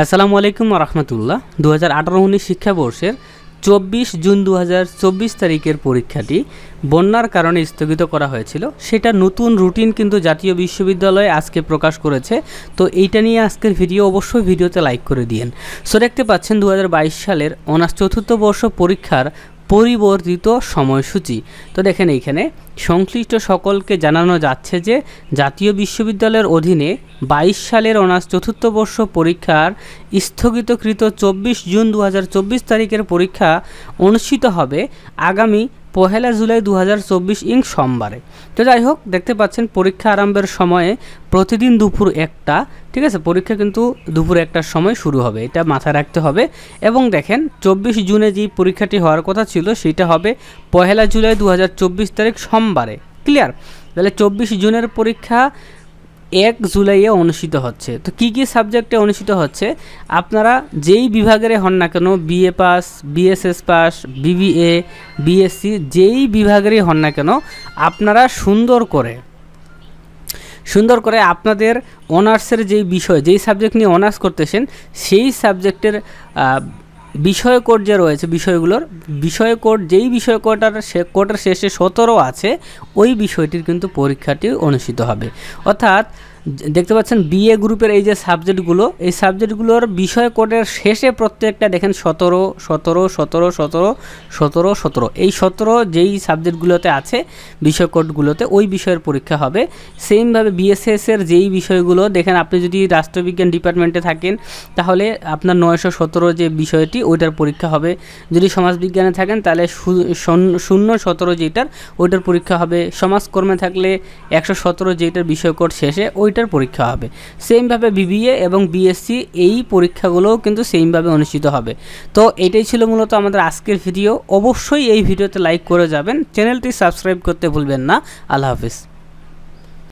আসসালামু আলাইকুম রহমতুল্লাহ দু হাজার আঠারো উনিশ শিক্ষাবর্ষের চব্বিশ জুন দু তারিখের পরীক্ষাটি বন্যার কারণে স্থগিত করা হয়েছিল সেটা নতুন রুটিন কিন্তু জাতীয় বিশ্ববিদ্যালয়ে আজকে প্রকাশ করেছে তো এইটা নিয়ে আজকের ভিডিও অবশ্যই ভিডিওতে লাইক করে দিয়েন সো দেখতে পাচ্ছেন দু সালের অনার্স চতুর্থ বর্ষ পরীক্ষার পরিবর্তিত সময়সূচি তো দেখেন এইখানে সংশ্লিষ্ট সকলকে জানানো যাচ্ছে যে জাতীয় বিশ্ববিদ্যালয়ের অধীনে ২২ সালের অনার্স চতুর্থ বর্ষ পরীক্ষার স্থগিতকৃত চব্বিশ জুন দু তারিখের পরীক্ষা অনুষ্ঠিত হবে আগামী পহেলা জুলাই দু ইং সোমবারে তো যাই হোক দেখতে পাচ্ছেন পরীক্ষা আরম্ভের সময়ে প্রতিদিন দুপুর একটা ঠিক আছে পরীক্ষা কিন্তু দুপুর একটার সময় শুরু হবে এটা মাথায় রাখতে হবে এবং দেখেন চব্বিশ জুনে যে পরীক্ষাটি হওয়ার কথা ছিল সেটা হবে পহেলা জুলাই দু তারিখ সোমবারে ক্লিয়ার তাহলে চব্বিশ জুনের পরীক্ষা এক জুলাইয়ে অনুষ্ঠিত হচ্ছে তো কি কি সাবজেক্টে অনুষ্ঠিত হচ্ছে আপনারা যেই বিভাগের হন না কেন BA pass BSS pass BBA BSc যেই বিভাগেরই হন না কেন আপনারা সুন্দর করে সুন্দর করে আপনাদের অনার্সের যেই বিষয় যেই সাবজেক্ট নিয়ে অনার্স করতেছেন সেই সাবজেক্টের বিষয় কোড যে রয়েছে বিষয়গুলোর বিষয় কোড যেই বিষয় কোটার কোটার শেষে সতেরো আছে ওই বিষয়টির কিন্তু পরীক্ষাটি অনুষ্ঠিত হবে অর্থাৎ দেখতে পাচ্ছেন বিএ গ্রুপের এই যে সাবজেক্টগুলো এই সাবজেক্টগুলোর বিষয় কোডের শেষে প্রত্যেকটা দেখেন সতেরো সতেরো সতেরো সতেরো সতেরো সতেরো এই সতেরো যেই সাবজেক্টগুলোতে আছে বিষয় কোডগুলোতে ওই বিষয়ের পরীক্ষা হবে সেমভাবে বিএসএসের যেই বিষয়গুলো দেখেন আপনি যদি রাষ্ট্রবিজ্ঞান ডিপার্টমেন্টে থাকেন তাহলে আপনার নয়শো সতেরো যে বিষয়টি ওইটার পরীক্ষা হবে যদি সমাজবিজ্ঞানে থাকেন তাহলে শূন্য সতেরো যেটার ওইটার পরীক্ষা হবে সমাজকর্মে থাকলে একশো সতেরো যেটার বিষয় কোড শেষে ওই ওইটার পরীক্ষা হবে সেমভাবে বিবিএ এবং বিএসসি এই পরীক্ষাগুলোও কিন্তু সেমভাবে অনুষ্ঠিত হবে তো এটাই ছিল মূলত আমাদের আজকের ভিডিও অবশ্যই এই ভিডিওতে লাইক করে যাবেন চ্যানেলটি সাবস্ক্রাইব করতে ভুলবেন না আল্লাহ হাফিজ